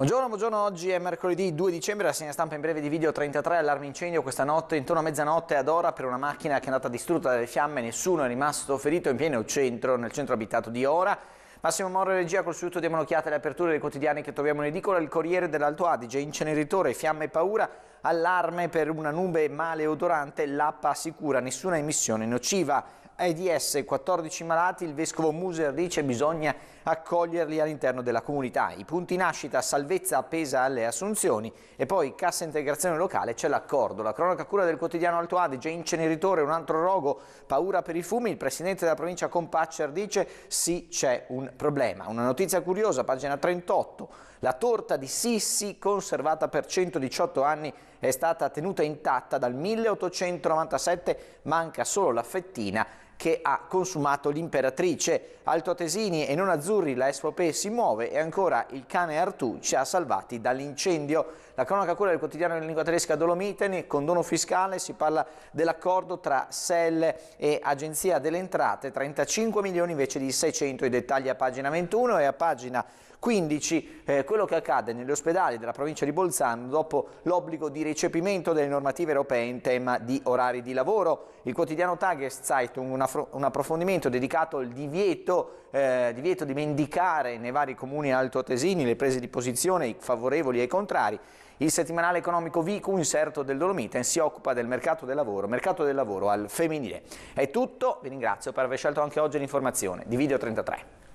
Buongiorno, buongiorno, oggi è mercoledì 2 dicembre, la segna stampa in breve di video 33, allarme incendio questa notte, intorno a mezzanotte ad ora per una macchina che è andata distrutta dalle fiamme, nessuno è rimasto ferito in pieno centro, nel centro abitato di Ora. Massimo Moro regia col saluto diamo un'occhiata alle aperture dei quotidiani che troviamo in edicola, il Corriere dell'Alto Adige, Inceneritore, Fiamme e Paura, allarme per una nube male odorante, l'app assicura nessuna emissione nociva. AIDS, 14 malati, il vescovo Muser dice bisogna accoglierli all'interno della comunità. I punti nascita, salvezza appesa alle assunzioni e poi cassa integrazione locale c'è l'accordo. La cronaca cura del quotidiano Alto Adige, Inceneritore, un altro rogo, paura per i fumi, il presidente della provincia Compaccer dice sì c'è un problema. Una notizia curiosa, pagina 38. La torta di Sissi, conservata per 118 anni, è stata tenuta intatta dal 1897, manca solo la fettina che ha consumato l'imperatrice. Alto Altoatesini e non azzurri la SVP si muove e ancora il cane Artù ci ha salvati dall'incendio. La cronaca cura del quotidiano in lingua tedesca Dolomiteni, condono fiscale, si parla dell'accordo tra SEL e Agenzia delle Entrate, 35 milioni invece di 600, i dettagli a pagina 21 e a pagina 15 eh, quello che accade negli ospedali della provincia di Bolzano dopo l'obbligo di recepimento delle normative europee in tema di orari di lavoro. Il quotidiano Tageszeitung, un, un approfondimento dedicato al divieto, eh, divieto di mendicare nei vari comuni altoatesini le prese di posizione, i favorevoli e i contrari. Il settimanale economico Vicu, inserto del Dolomiten, si occupa del mercato del lavoro, mercato del lavoro al femminile. È tutto, vi ringrazio per aver scelto anche oggi l'informazione di Video 33.